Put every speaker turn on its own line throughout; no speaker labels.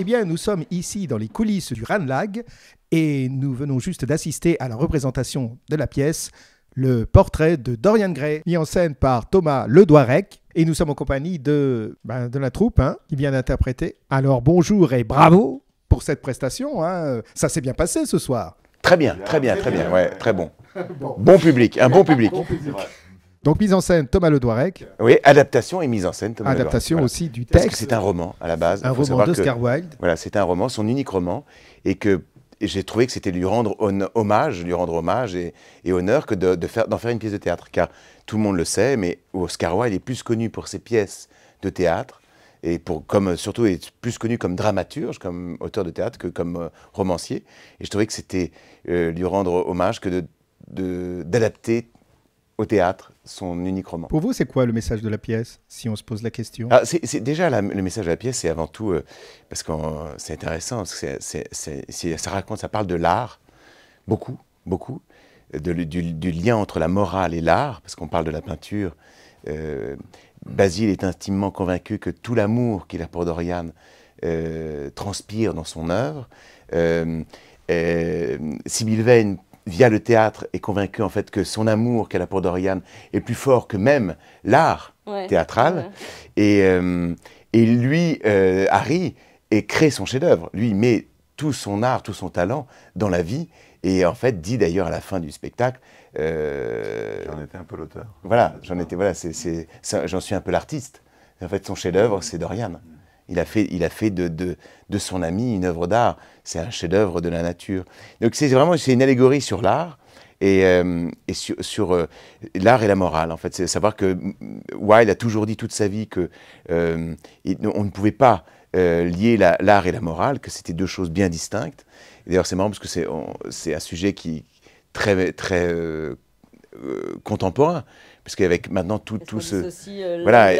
Eh bien, nous sommes ici dans les coulisses du Ranlag et nous venons juste d'assister à la représentation de la pièce Le portrait de Dorian Gray, mis en scène par Thomas Ledouarec. Et nous sommes en compagnie de, ben, de la troupe hein, qui vient d'interpréter. Alors, bonjour et bravo pour cette prestation. Hein. Ça s'est bien passé ce soir.
Très bien, très bien, très bien. Ouais, très bon. Bon, public, un bon public. Bon public. Donc mise en scène Thomas Le Oui, adaptation et mise en scène Thomas Adaptation aussi du texte. C'est un roman à la base. Un roman d'Oscar Wilde. Voilà, c'est un roman, son unique roman, et que j'ai trouvé que c'était lui rendre hommage, lui rendre hommage et, honneur que de, faire d'en faire une pièce de théâtre, car tout le monde le sait, mais Oscar Wilde est plus connu pour ses pièces de théâtre et pour comme surtout est plus connu comme dramaturge, comme auteur de théâtre que comme euh, romancier. Et je trouvais que c'était euh, lui rendre hommage que d'adapter au théâtre son unique roman. Pour
vous, c'est quoi le message de la pièce, si on se pose la question ah,
c'est, Déjà, le message de la pièce, c'est avant tout, euh, euh, parce que c'est intéressant, ça raconte, ça parle de l'art, beaucoup, beaucoup, euh, de, du, lien entre la morale et l'art, parce qu'on parle de la peinture. Euh, Basile est intimement convaincu que tout l'amour qu'il a pour Dorian transpire dans son œuvre. Sibyl Vane via le théâtre, est convaincu en fait que son amour qu'elle a pour Dorian est plus fort que même l'art théâtral. Et, euh, et, lui, euh, Harry, et crée son chef-d'œuvre. Lui, met tout son art, tout son talent dans la vie. Et en fait, dit d'ailleurs à la fin du spectacle. Euh, j'en étais un peu l'auteur. Voilà, j'en étais, voilà, j'en suis un peu l'artiste. En fait, son chef-d'œuvre, c'est Dorian. Il a fait, il a fait de, de, de son ami une œuvre d'art. C'est un chef-d'œuvre de la nature. Donc c'est vraiment c'est une allégorie sur l'art et, euh, et, sur, euh, l'art et la morale. En fait, c'est savoir que Wilde a toujours dit toute sa vie que euh, on ne pouvait pas lier l'art et la morale, que c'était deux choses bien distinctes. D'ailleurs, c'est marrant parce que c'est un sujet qui très très contemporain parce qu'avec maintenant tout, tout ce euh, voilà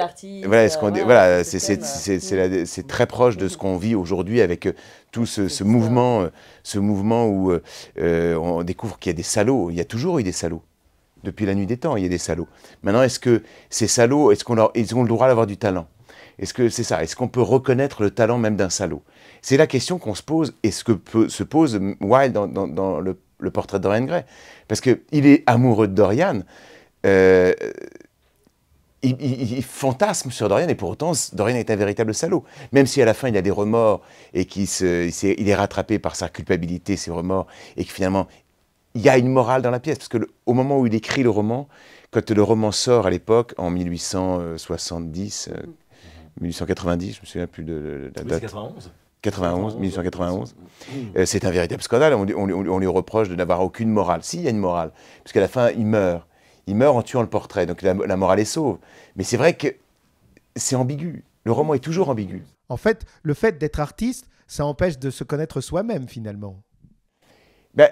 voilà ce qu'on euh, voilà c'est c'est euh, très mm, proche de mm, ce qu'on mm. vit aujourd'hui avec tout ce, ce mouvement ce mouvement où on découvre qu'il y a des salauds il y a toujours eu des salauds depuis la nuit des temps il y a des salauds maintenant est-ce que ces salauds est-ce qu'on ils ont le droit d'avoir du talent est-ce que c'est ça est-ce qu'on peut reconnaître le talent même d'un salaud c'est la question qu'on se pose et ce que peut, se pose Wilde dans, dans, le, portrait de Dorian Gray parce que il est amoureux de Dorian euh, il, fantasme sur Dorian et pour autant, Dorian est un véritable salaud. Même si à la fin il a des remords et qu'il il est rattrapé par sa culpabilité, ses remords, et que finalement il y a une morale dans la pièce. Parce que au moment où il écrit le roman, quand le roman sort à l'époque, en 1870, 1890, euh, mm-hmm. je me souviens plus de, la date. 91, 1891. Euh, c'est un véritable scandale. On, lui reproche de n'avoir aucune morale. Si, y a une morale. Puisqu'à la fin, il meurt il meurt en tuant le portrait, donc la, morale est sauve. Mais c'est vrai que c'est ambigu. Le roman est toujours ambigu.
En fait, le fait d'être artiste, ça empêche de se connaître soi-même finalement.
Ben,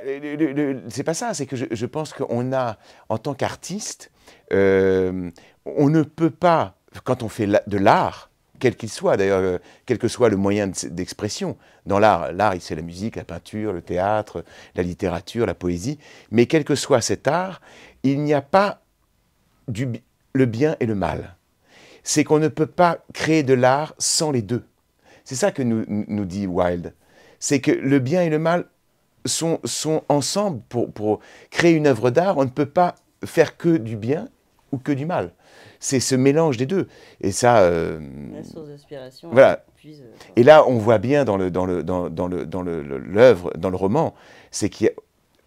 c'est pas ça, c'est que je, pense qu'on a, en tant qu'artiste, euh, on ne peut pas, quand on fait de l'art, quel qu'il soit, d'ailleurs, euh, quel que soit le moyen d'expression. Dans l'art, l'art, c'est la musique, la peinture, le théâtre, la littérature, la poésie. Mais quel que soit cet art, il n'y a pas du, le bien et le mal. C'est qu'on ne peut pas créer de l'art sans les deux. C'est ça que nous, nous dit Wilde. C'est que le bien et le mal sont, sont ensemble pour, pour créer une œuvre d'art. On ne peut pas faire que du bien ou que du mal. C'est ce mélange des deux. Et ça. Euh, la source d'inspiration. Voilà. Euh, et là, on voit bien dans le dans le dans, dans le dans l'œuvre, dans le roman, c'est qu'il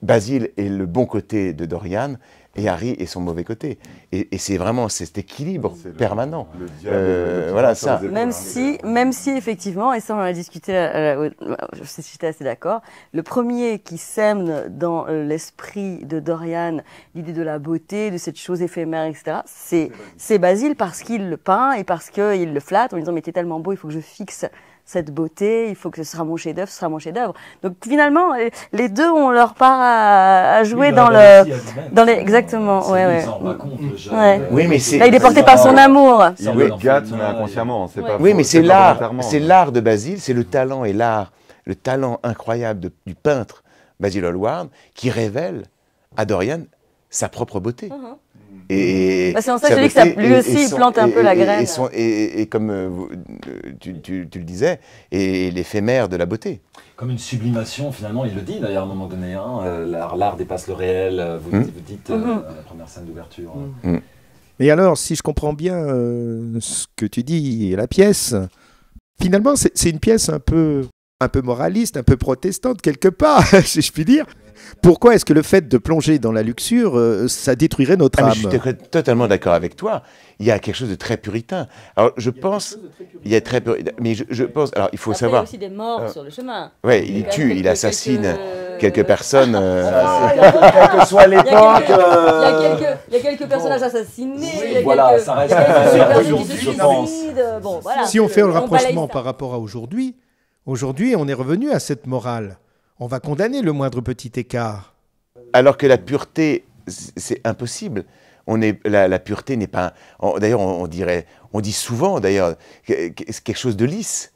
Basile est le bon côté de Dorian et Harry et son mauvais côté. Et, c'est vraiment cet équilibre permanent. Euh, voilà ça. Même si, hein. même si effectivement, et ça on a discuté, euh, je j'étais assez d'accord. Le premier qui sème dans euh, l'esprit de Dorian l'idée de la beauté, de cette chose éphémère, etc. C'est c'est Basile parce qu'il le peint et parce qu'il le flatte en lui disant mais t'es tellement beau, il faut que
je fixe cette beauté, il faut que ce sera mon chef-d'œuvre, ce sera mon chef-d'œuvre. Donc finalement, euh, les deux
ont leur part à, jouer bah, dans, le, dans les, exactement, mm,
ouais,
Oui, mais c'est bah, il est porté par son amour. oui, mais euh, inconsciemment, c'est pas. Oui, mais c'est l'art, de Basile, c'est le talent et l'art, le talent incroyable du peintre Basil Hallward qui révèle à Dorian sa propre beauté. Mm-hmm. Et, bah, c'est en ça que que lui aussi, il plante un peu la graine. Et, comme euh, tu, le disais, et l'éphémère de la beauté. Comme une sublimation, finalement, il le dit d'ailleurs à un moment donné. Hein, euh, l'art dépasse le réel, euh, hmm. vous, dites, vous hmm. la première scène d'ouverture. Hein. Hmm.
Mais Et alors, si je comprends bien ce que tu dis la pièce, finalement, c'est une pièce un peu, un peu moraliste, un peu protestante, quelque part, si je puis dire. Pourquoi est-ce que le fait de plonger dans la luxure, ça détruirait notre âme Je suis
totalement d'accord avec toi. Il y a quelque chose de très puritain. Alors, je pense, il y a très puritain, mais je, pense. Alors, il faut savoir. Il y a aussi des
morts sur le chemin. Oui, il, tue, il assassine
quelques, personnes. que soit l'époque
Il y a quelques personnages assassinés. voilà, ça reste. Je pense. Bon, voilà. Si on fait le rapprochement par rapport à aujourd'hui, aujourd'hui, on est revenu à cette morale on va condamner le moindre petit écart.
Alors que la pureté, c'est impossible. On est, la, pureté n'est pas. D'ailleurs, on, dirait, on dit souvent d'ailleurs, quelque chose de lisse.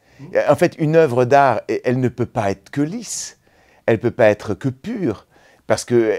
En fait, une œuvre d'art, elle ne peut pas être que lisse. Elle peut pas être que pure parce que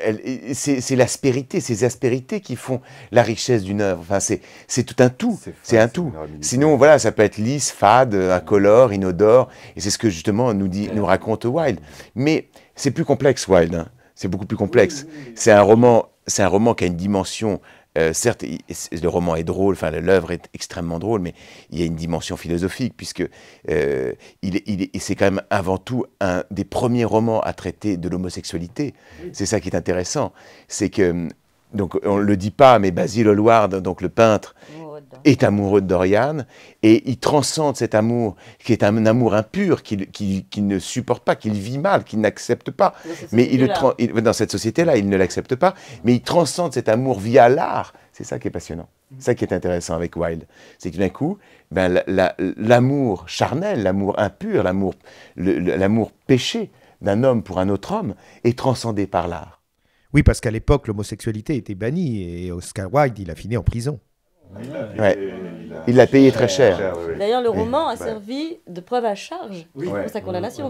c'est l'aspérité, ces aspérités qui font la richesse d'une œuvre. Enfin, c'est tout un tout, c'est un tout. Sinon, voilà, ça peut être lisse, fade, incolore, inodore, et c'est ce que justement nous, dit, nous raconte Wilde. Mais c'est plus complexe, Wilde. Hein. C'est beaucoup plus complexe. C'est un roman, c'est un roman qui a une dimension euh, certes, le roman est drôle, enfin l'œuvre est extrêmement drôle, mais il y a une dimension philosophique puisque euh, il, c'est quand même avant tout un des premiers romans à traiter de l'homosexualité. C'est ça qui est intéressant, c'est que donc on le dit pas, mais Basil Hallward, donc le peintre, est amoureux de Dorian et il transcende cet amour qui est un, amour impur qu'il ne supporte pas, qu'il vit mal, qu'il n'accepte pas. Mais dans cette société-là, il ne l'accepte pas, mais il transcende cet amour via l'art. C'est ça qui est passionnant. Mm. Ça qui est intéressant avec Wilde, c'est que d'un coup, ben, l'amour charnel, l'amour impur, l'amour péché d'un homme pour un autre homme est transcendé par l'art. Oui, parce qu'à l'époque, l'homosexualité était bannie et Oscar Wilde, il a
fini en prison. Il l'a payé, payé très cher. D'ailleurs, le roman a servi de preuve à charge pour sa condamnation.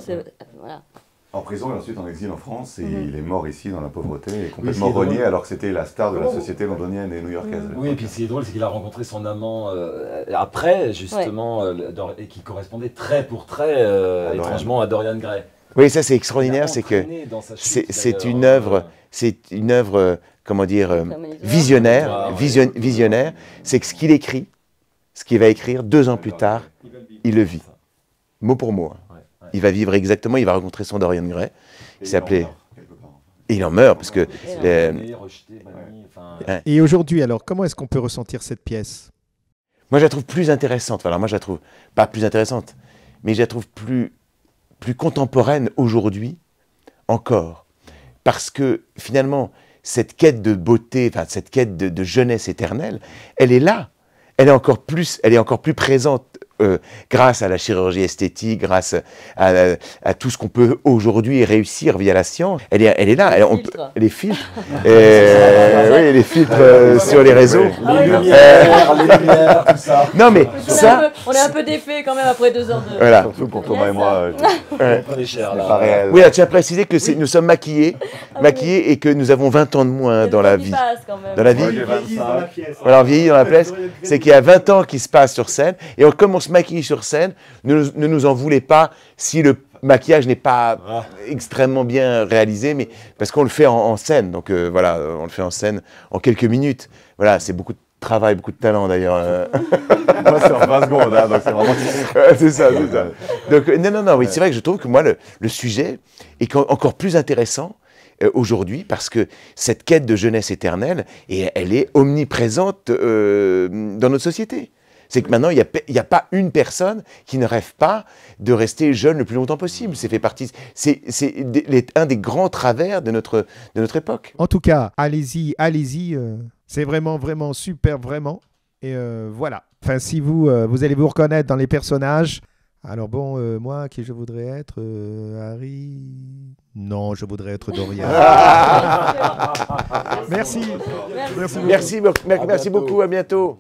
en prison et ensuite en exil en France. Et mhm. il est mort ici dans la pauvreté et complètement renié alors que c'était la star de la oh. société londonienne et new-yorkaise. Mhm. Oui, et puis ce qui est drôle, c'est qu'il a rencontré son amant euh, après, justement, euh, et qui correspondait très pour très, euh, étrangement, à Dorian Gray. Oui, ça c'est extraordinaire, c'est que c'est une œuvre, c'est une œuvre comment dire, euh, visionnaire, ah, visionnaire, c'est que ce qu'il écrit, ce qu'il va écrire deux ans plus tard, il le vit, mot pour mot. Hein. Il va vivre exactement, il va rencontrer son Dorian Gray, qui s'appelait... il en meurt parce que... Et aujourd'hui, alors, comment est-ce qu'on peut ressentir cette pièce Moi, je la trouve plus intéressante. Alors, moi, je la trouve pas plus intéressante, mais je la trouve plus, plus contemporaine aujourd'hui encore. Parce que finalement, cette quête de beauté, enfin cette quête de, de, jeunesse éternelle, elle est là. Elle est encore plus, elle est encore plus présente euh, grâce à la chirurgie esthétique, grâce à, tout ce qu'on peut aujourd'hui réussir via la science, elle est, elle est là. Les on, filtres. les et, oui, les filtres euh, sur les réseaux. Ah les lumières, tout ça. Non, mais ça. on est un peu, défait quand même après deux heures de. Voilà. Surtout pour Thomas et moi. Euh, oui, ah, tu as précisé que nous sommes maquillés, ah maquillés et que nous avons 20 ans de moins dans la vie. Dans la vie. Alors on vieillit dans la pièce. C'est qu'il y a 20 ans qui se passent sur scène et on commence se maquiller sur scène. Ne, ne nous en voulez pas si le maquillage n'est pas ah. extrêmement bien réalisé, mais parce qu'on le fait en, scène. Donc euh, voilà, euh, on le fait en scène en quelques minutes. Voilà, c'est beaucoup de travail, beaucoup de talent d'ailleurs. Moi, c'est en 20 secondes, hein, donc c'est vraiment. c'est ça, ça. Donc, non, non, non, oui, c'est vrai que je trouve que moi, le, le sujet est encore plus intéressant euh, aujourd'hui parce que cette quête de jeunesse éternelle, et elle est omniprésente dans notre société. C'est que maintenant, il n'y a, pas une personne qui ne rêve pas de rester jeune le plus longtemps possible. C'est fait partie. C'est un des grands travers de notre, de notre époque.
En tout cas, allez-y, allez-y. Euh, c'est vraiment, vraiment super, vraiment. Et euh, voilà. Enfin, si vous, euh, vous allez vous reconnaître dans les personnages. Alors bon, moi, qui je voudrais être Harry Non, je voudrais être
Dorian. merci, merci, merci beaucoup, à bientôt.